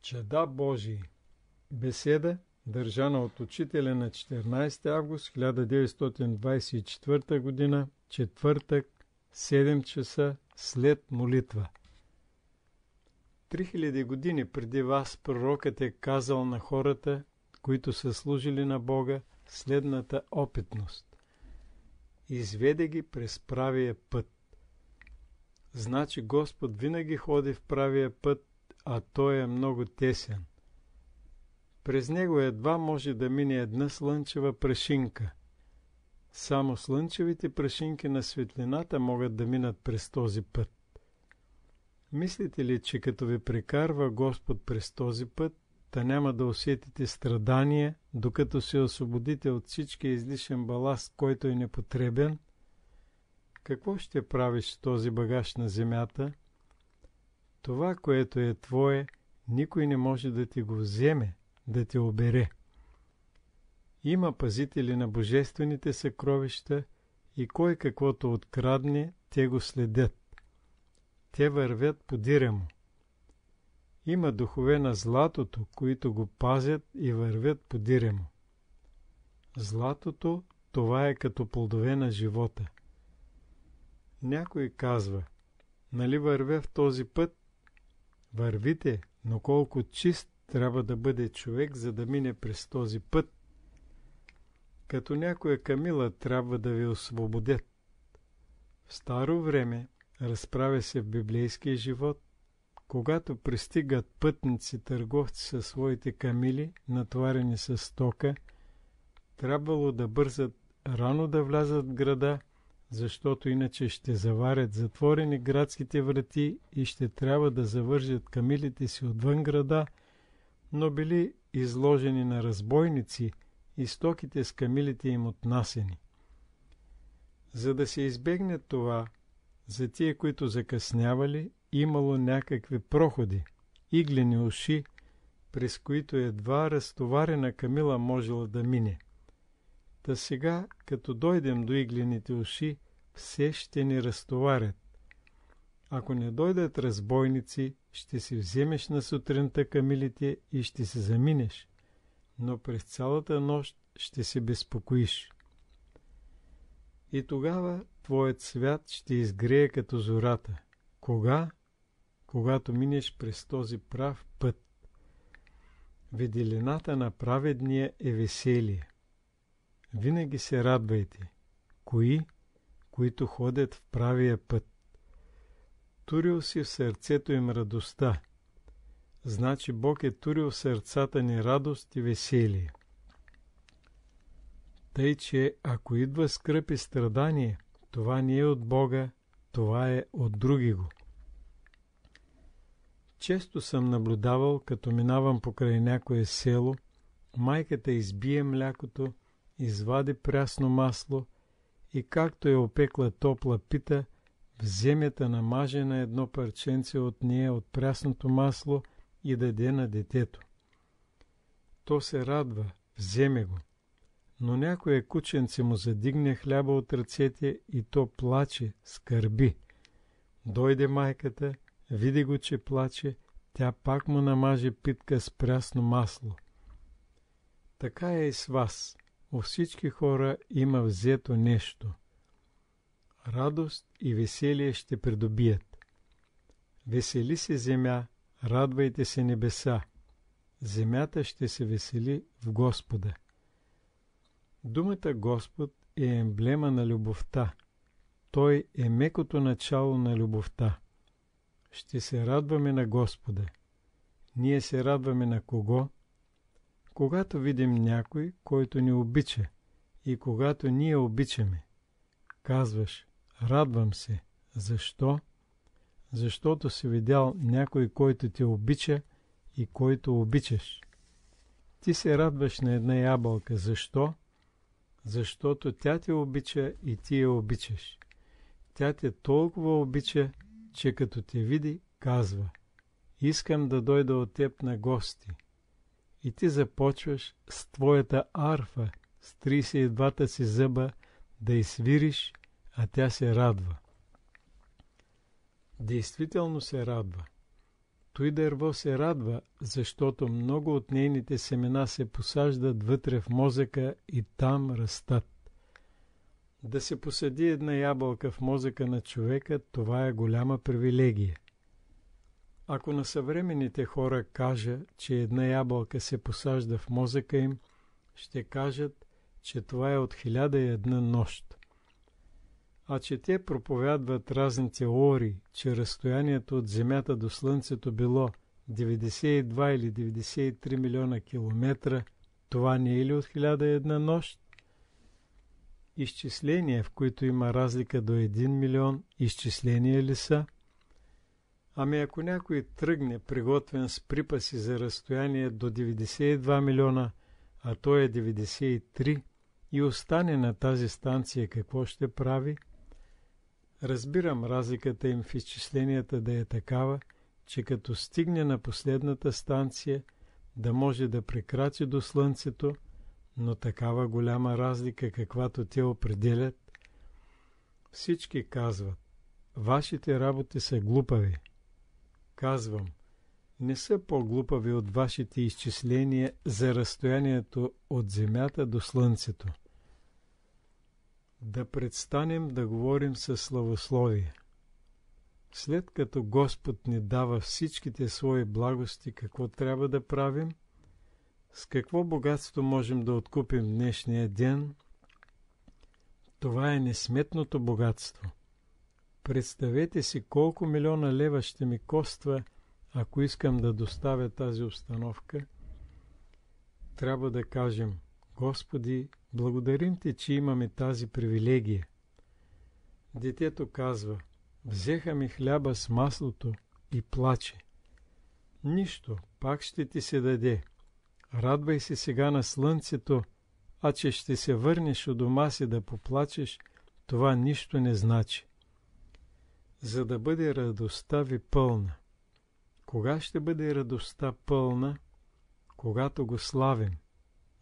Чеда Божии Беседа, държана от учителя на 14 август 1924 г. четвъртък, 7 часа след молитва. 3000 години преди вас пророкът е казал на хората, които са служили на Бога, следната опитност. Изведе ги през правия път. Значи Господ винаги ходи в правия път а той е много тесен. През него едва може да мине една слънчева прашинка. Само слънчевите прашинки на светлината могат да минат през този път. Мислите ли, че като ви прекарва Господ през този път, та няма да усетите страдания, докато се освободите от всички излишен баласт, който е непотребен? Какво ще правиш с този багаж на земята – това, което е твое, никой не може да ти го вземе, да те обере. Има пазители на божествените съкровища и кой каквото открадне, те го следят. Те вървят по му. Има духове на златото, които го пазят и вървят по му. Златото, това е като плодове на живота. Някой казва, нали вървя в този път Вървите, но колко чист трябва да бъде човек, за да мине през този път. Като някоя камила трябва да ви освободят. В старо време разправя се в библейския живот, когато пристигат пътници търговци със своите камили, натварени с стока, трябвало да бързат рано да влязат в града – защото иначе ще заварят затворени градските врати и ще трябва да завържат камилите си отвън града, но били изложени на разбойници и стоките с камилите им отнасени. За да се избегне това, за тия, които закъснявали, имало някакви проходи, иглени уши, през които едва разтоварена камила можела да мине – Та сега, като дойдем до иглените уши, все ще ни разтоварят. Ако не дойдат разбойници, ще си вземеш на сутринта камилите и ще се заминеш, но през цялата нощ ще се безпокоиш. И тогава твоят свят ще изгрее като зората. Кога? Когато минеш през този прав път. Веделината на праведния е веселие. Винаги се радвайте. Кои? Които ходят в правия път. Турил си в сърцето им радостта. Значи Бог е турил в сърцата ни радост и веселие. Тъй, че ако идва скръп и страдание, това не е от Бога, това е от други го. Често съм наблюдавал, като минавам покрай някое село, майката избие млякото, извади прясно масло и както е опекла топла пита, вземе намаже на едно парченце от нея от прясното масло и даде на детето. То се радва, вземе го. Но някое кученце му задигне хляба от ръцете и то плаче, скърби. Дойде майката, види го, че плаче, тя пак му намаже питка с прясно масло. Така е и с вас у всички хора има взето нещо. Радост и веселие ще придобият. Весели се земя, радвайте се небеса. Земята ще се весели в Господа. Думата Господ е емблема на любовта. Той е мекото начало на любовта. Ще се радваме на Господа. Ние се радваме на кого? Когато видим някой, който ни обича и когато ние обичаме, казваш «Радвам се». Защо? Защото си видял някой, който те обича и който обичаш. Ти се радваш на една ябълка. Защо? Защото тя те обича и ти я обичаш. Тя те толкова обича, че като те види, казва «Искам да дойда от теб на гости». И ти започваш с твоята арфа, с 32-та си зъба, да извириш, а тя се радва. Действително се радва. Той дърво се радва, защото много от нейните семена се посаждат вътре в мозъка и там растат. Да се посади една ябълка в мозъка на човека, това е голяма привилегия – ако на съвременните хора кажа, че една ябълка се посажда в мозъка им, ще кажат, че това е от хиляда и една нощ. А че те проповядват разни теории, че разстоянието от Земята до Слънцето било 92 или 93 милиона километра, това не е ли от хиляда и една нощ? Изчисления, в които има разлика до 1 милион, изчисления ли са? Ами ако някой тръгне приготвен с припаси за разстояние до 92 милиона, а той е 93 и остане на тази станция, какво ще прави? Разбирам разликата им в изчисленията да е такава, че като стигне на последната станция, да може да прекрати до Слънцето, но такава голяма разлика, каквато те определят, всички казват, вашите работи са глупави. Казвам, не са по-глупави от вашите изчисления за разстоянието от Земята до Слънцето. Да предстанем да говорим със славословие. След като Господ ни дава всичките свои благости, какво трябва да правим? С какво богатство можем да откупим днешния ден? Това е несметното богатство – Представете си колко милиона лева ще ми коства, ако искам да доставя тази установка. Трябва да кажем, Господи, благодарим Ти, че имаме тази привилегия. Детето казва, взеха ми хляба с маслото и плаче. Нищо, пак ще ти се даде. Радвай се сега на слънцето, а че ще се върнеш у дома си да поплачеш, това нищо не значи за да бъде радостта ви пълна. Кога ще бъде радостта пълна? Когато го славим.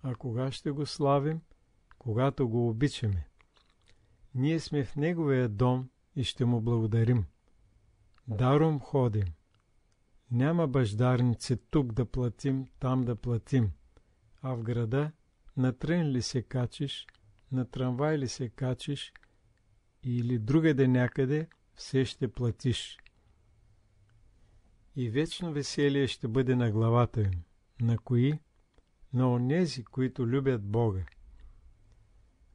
А кога ще го славим? Когато го обичаме. Ние сме в Неговия дом и ще му благодарим. Даром ходим. Няма баждарници тук да платим, там да платим. А в града на трен ли се качиш, на трамвай ли се качиш или другаде някъде – все ще платиш. И вечно веселие ще бъде на главата им. На кои? На онези, които любят Бога.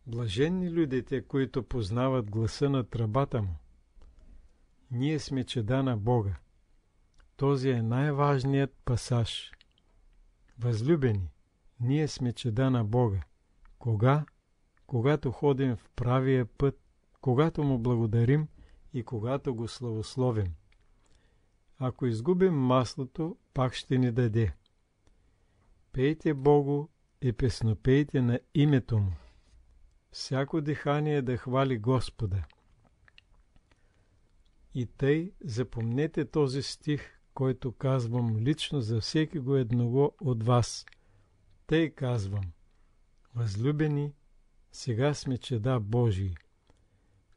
Блаженни людите, които познават гласа на тръбата му. Ние сме чеда на Бога. Този е най-важният пасаж. Възлюбени, ние сме чеда на Бога. Кога? Когато ходим в правия път, когато му благодарим – и когато го славословим. Ако изгубим маслото, пак ще ни даде. Пейте Богу и песнопейте на името Му. Всяко дихание да хвали Господа. И тъй запомнете този стих, който казвам лично за всеки го едного от вас. Тъй казвам, възлюбени, сега сме чеда Божии.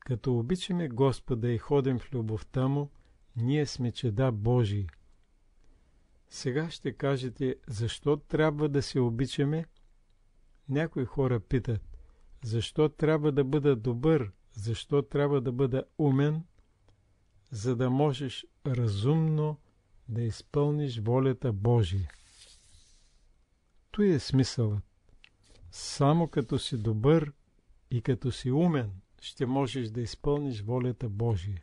Като обичаме Господа и ходим в любовта Му, ние сме чеда Божии. Сега ще кажете, защо трябва да се обичаме? Някои хора питат, защо трябва да бъда добър, защо трябва да бъда умен, за да можеш разумно да изпълниш волята Божия. Той е смисълът. Само като си добър и като си умен – ще можеш да изпълниш волята Божия.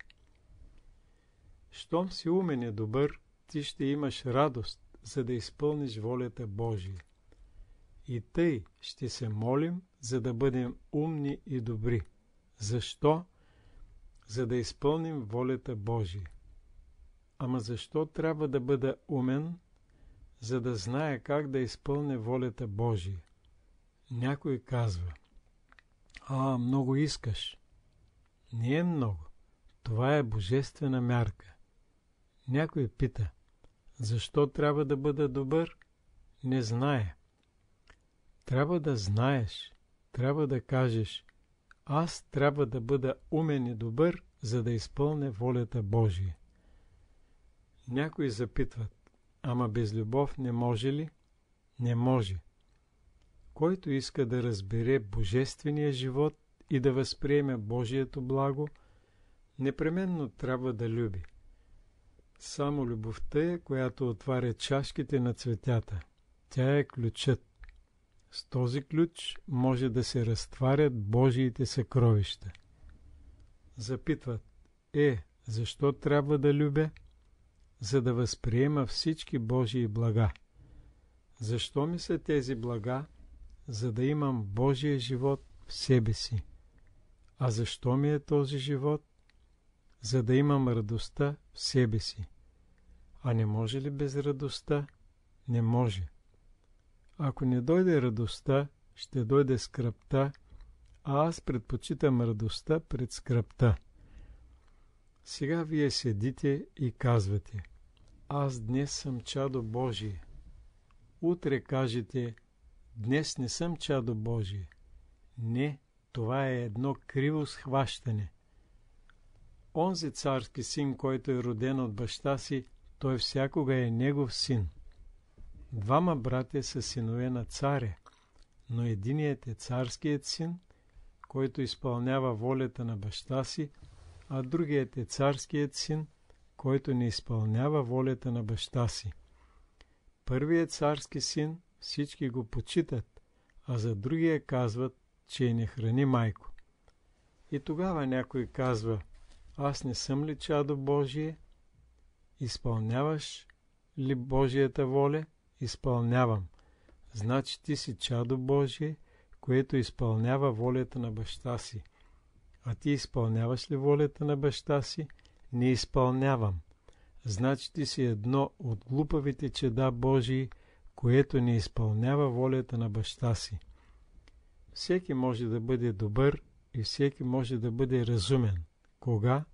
Щом си умен и добър, ти ще имаш радост, за да изпълниш волята Божия. И тъй ще се молим, за да бъдем умни и добри. Защо? За да изпълним волята Божия. Ама защо трябва да бъда умен, за да знае как да изпълня волята Божия? Някой казва – а, много искаш. Не е много. Това е божествена мярка. Някой пита, защо трябва да бъда добър? Не знае. Трябва да знаеш, трябва да кажеш, аз трябва да бъда умен и добър, за да изпълня волята Божия. Някои запитват, ама без любов не може ли? Не може. Който иска да разбере божествения живот и да възприеме Божието благо, непременно трябва да люби. Само любовта е, която отваря чашките на цветята. Тя е ключът. С този ключ може да се разтварят Божиите съкровища. Запитват, е, защо трябва да любя? За да възприема всички Божии блага. Защо ми са тези блага? за да имам Божия живот в себе си. А защо ми е този живот? За да имам радостта в себе си. А не може ли без радостта? Не може. Ако не дойде радостта, ще дойде скръпта, а аз предпочитам радостта пред скръпта. Сега вие седите и казвате Аз днес съм чадо Божие. Утре кажете Днес не съм чадо Божие. Не, това е едно криво схващане. Онзи царски син, който е роден от баща си, той всякога е негов син. Двама братя са синове на царя, но единият е царският син, който изпълнява волята на баща си, а другият е царският син, който не изпълнява волята на баща си. Първият царски син всички го почитат, а за другия казват, че не храни майко. И тогава някой казва, аз не съм ли чадо Божие? Изпълняваш ли Божията воля? Изпълнявам. Значи ти си чадо Божие, което изпълнява волята на баща си. А ти изпълняваш ли волята на баща си? Не изпълнявам. Значи ти си едно от глупавите чеда Божии, което не изпълнява волята на баща си. Всеки може да бъде добър и всеки може да бъде разумен. Кога?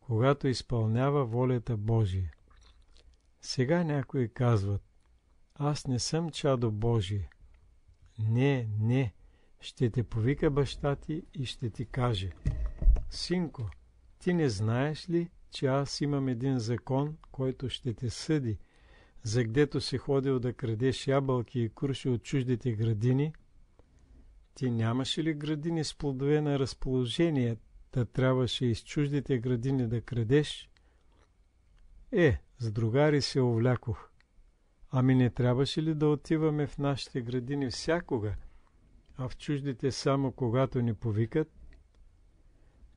Когато изпълнява волята Божия. Сега някои казват, аз не съм чадо Божие. Не, не, ще те повика баща ти и ще ти каже, синко, ти не знаеш ли, че аз имам един закон, който ще те съди – за гдето си ходил да крадеш ябълки и курши от чуждите градини, ти нямаше ли градини с плодове на разположение, да трябваше из чуждите градини да крадеш? Е, с другари се овлякох. Ами не трябваше ли да отиваме в нашите градини всякога, а в чуждите само когато ни повикат?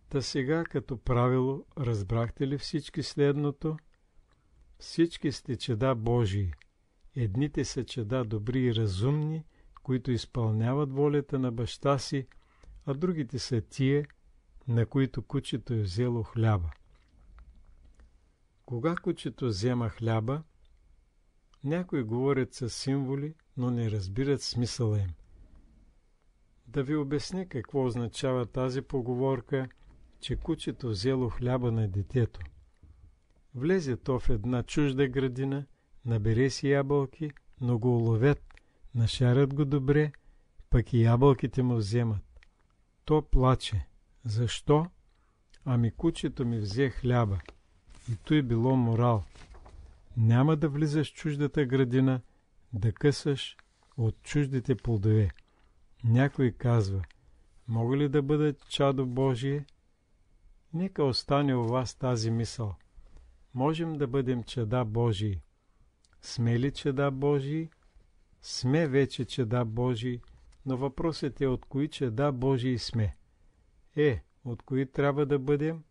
Та сега, като правило, разбрахте ли всички следното – всички сте чеда Божии. Едните са чеда добри и разумни, които изпълняват волята на баща си, а другите са тие, на които кучето е взело хляба. Кога кучето взема хляба, някои говорят с символи, но не разбират смисъла им. Да ви обясня какво означава тази поговорка, че кучето взело хляба на детето – Влезе то в една чужда градина, набере си ябълки, но го уловят, нашарят го добре, пък и ябълките му вземат. То плаче. Защо? Ами кучето ми взе хляба. И той било морал. Няма да влизаш в чуждата градина, да късаш от чуждите плодове. Някой казва, мога ли да бъда чадо Божие? Нека остане у вас тази мисъл можем да бъдем чеда Божии. Сме ли чеда Божии? Сме вече чеда Божии, но въпросът е от кои чеда Божии сме. Е, от кои трябва да бъдем?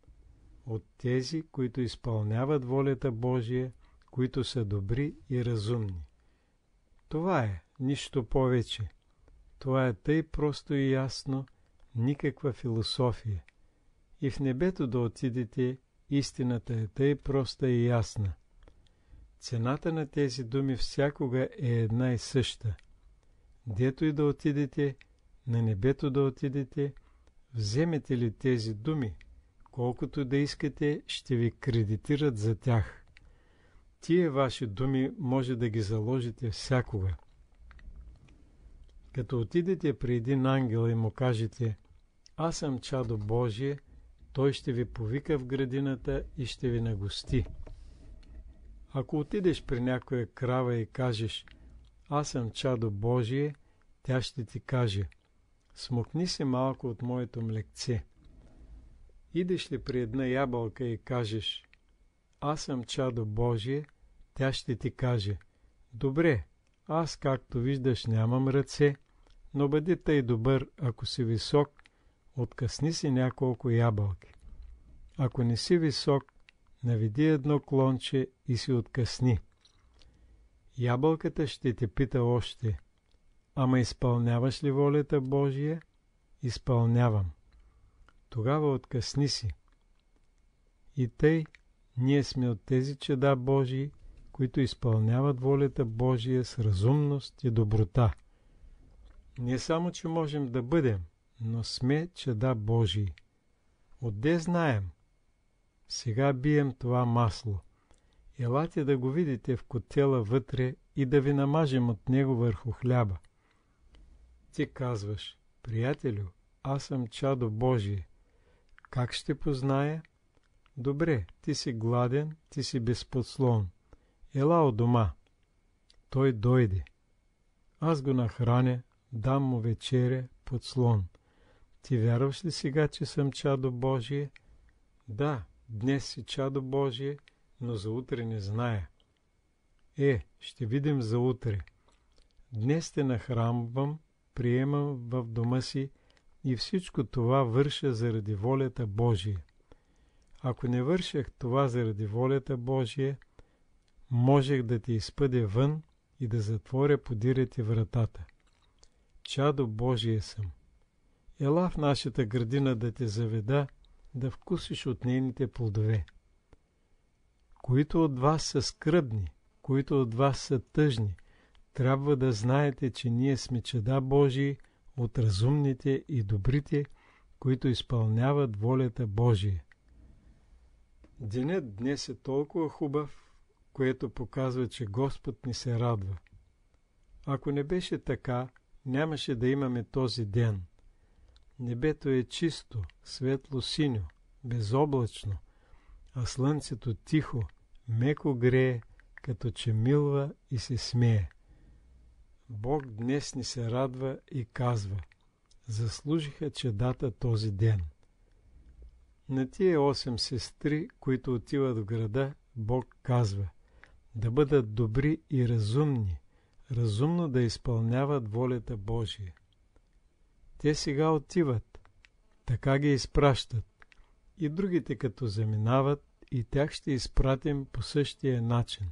От тези, които изпълняват волята Божия, които са добри и разумни. Това е, нищо повече. Това е тъй просто и ясно, никаква философия. И в небето да отидете Истината е тъй проста и ясна. Цената на тези думи всякога е една и съща. Дето и да отидете, на небето да отидете, вземете ли тези думи, колкото да искате, ще ви кредитират за тях. Тие ваши думи може да ги заложите всякога. Като отидете при един ангел и му кажете, аз съм чадо Божие – той ще ви повика в градината и ще ви нагости. Ако отидеш при някоя крава и кажеш «Аз съм чадо Божие», тя ще ти каже «Смокни се малко от моето млекце». Идеш ли при една ябълка и кажеш «Аз съм чадо Божие», тя ще ти каже «Добре, аз както виждаш нямам ръце, но бъди тъй добър, ако си висок, откъсни си няколко ябълки. Ако не си висок, наведи едно клонче и си откъсни. Ябълката ще те пита още. Ама изпълняваш ли волята Божия? Изпълнявам. Тогава откъсни си. И тъй, ние сме от тези чеда Божии, които изпълняват волята Божия с разумност и доброта. Не само, че можем да бъдем, но сме чеда Божии. Отде знаем? Сега бием това масло. Елате да го видите в котела вътре и да ви намажем от него върху хляба. Ти казваш, приятелю, аз съм чадо Божие. Как ще позная? Добре, ти си гладен, ти си безподслон. Ела от дома. Той дойде. Аз го нахраня, дам му вечеря, подслон. Ти вярваш ли сега, че съм чадо Божие? Да, днес си чадо Божие, но за утре не зная. Е, ще видим за утре. Днес те нахрамвам, приемам в дома си и всичко това върша заради волята Божия. Ако не вършах това заради волята Божия, можех да те изпъдя вън и да затворя подирете вратата. Чадо Божие съм. Ела в нашата градина да те заведа, да вкусиш от нейните плодове. Които от вас са скръбни, които от вас са тъжни, трябва да знаете, че ние сме чеда Божии от разумните и добрите, които изпълняват волята Божия. Денят днес е толкова хубав, което показва, че Господ ни се радва. Ако не беше така, нямаше да имаме този ден. Небето е чисто, светло-синьо, безоблачно, а слънцето тихо, меко грее, като че милва и се смее. Бог днес ни се радва и казва Заслужиха чедата този ден. На тия осем сестри, които отиват в града, Бог казва Да бъдат добри и разумни, разумно да изпълняват волята Божия. Те сега отиват. Така ги изпращат. И другите като заминават, и тях ще изпратим по същия начин.